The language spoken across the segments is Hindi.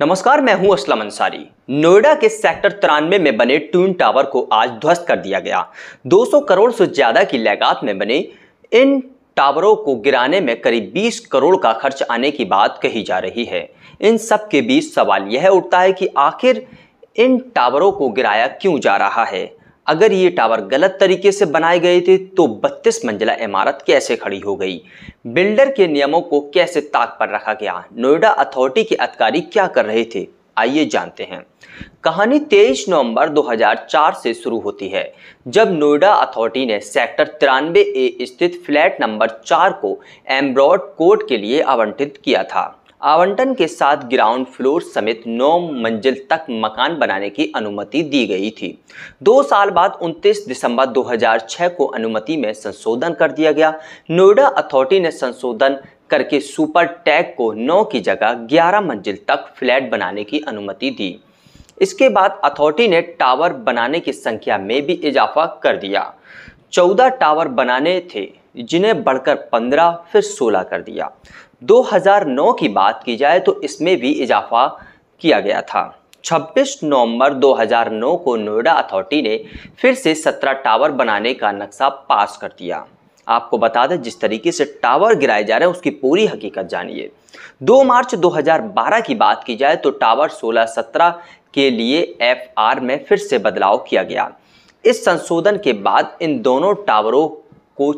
नमस्कार मैं हूं असलम अंसारी नोएडा के सेक्टर तिरानवे में बने ट्विन टावर को आज ध्वस्त कर दिया गया 200 करोड़ से ज़्यादा की लागत में बने इन टावरों को गिराने में करीब 20 करोड़ का खर्च आने की बात कही जा रही है इन सब के बीच सवाल यह उठता है कि आखिर इन टावरों को गिराया क्यों जा रहा है अगर ये टावर गलत तरीके से बनाए गए थे तो 32 मंजिला इमारत कैसे खड़ी हो गई बिल्डर के नियमों को कैसे ताक पर रखा गया नोएडा अथॉरिटी के अधिकारी क्या कर रहे थे आइए जानते हैं कहानी 23 नवंबर 2004 से शुरू होती है जब नोएडा अथॉरिटी ने सेक्टर तिरानवे ए स्थित फ्लैट नंबर चार को एम्ब्रॉड कोर्ट के लिए आवंटित किया था आवंटन के साथ ग्राउंड फ्लोर समेत नौ मंजिल तक मकान बनाने की अनुमति दी गई थी दो साल बाद 29 दिसंबर 2006 को अनुमति में संशोधन कर दिया गया नोएडा अथॉरिटी ने संशोधन करके सुपर टैग को 9 की जगह 11 मंजिल तक फ्लैट बनाने की अनुमति दी इसके बाद अथॉरिटी ने टावर बनाने की संख्या में भी इजाफा कर दिया चौदह टावर बनाने थे जिन्हें बढ़कर पंद्रह फिर सोलह कर दिया 2009 की बात की जाए तो इसमें भी इजाफा किया गया था 26 नवंबर 2009 को नोएडा अथॉरिटी ने फिर से 17 टावर बनाने का नक्शा पास कर दिया आपको बता दें जिस तरीके से टावर गिराए जा रहे हैं उसकी पूरी हकीकत जानिए 2 मार्च 2012 की बात की जाए तो टावर 16-17 के लिए एफआर में फिर से बदलाव किया गया इस संशोधन के बाद इन दोनों टावरों को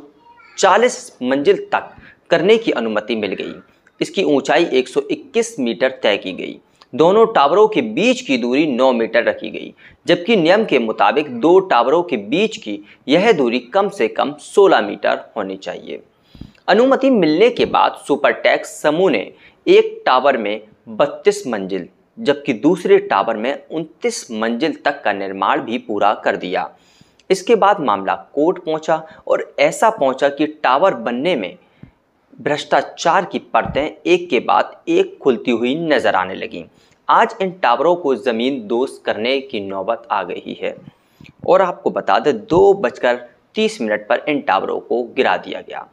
40 मंजिल तक करने की अनुमति मिल गई इसकी ऊंचाई 121 मीटर तय की गई दोनों टावरों के बीच की दूरी 9 मीटर रखी गई जबकि नियम के मुताबिक दो टावरों के बीच की यह दूरी कम से कम 16 मीटर होनी चाहिए अनुमति मिलने के बाद सुपरटैक्स समूह ने एक टावर में 32 मंजिल जबकि दूसरे टावर में उनतीस मंजिल तक का निर्माण भी पूरा कर दिया इसके बाद मामला कोर्ट पहुंचा और ऐसा पहुंचा कि टावर बनने में भ्रष्टाचार की परतें एक के बाद एक खुलती हुई नजर आने लगीं आज इन टावरों को ज़मीन दोस्त करने की नौबत आ गई है और आपको बता दें दो बजकर तीस मिनट पर इन टावरों को गिरा दिया गया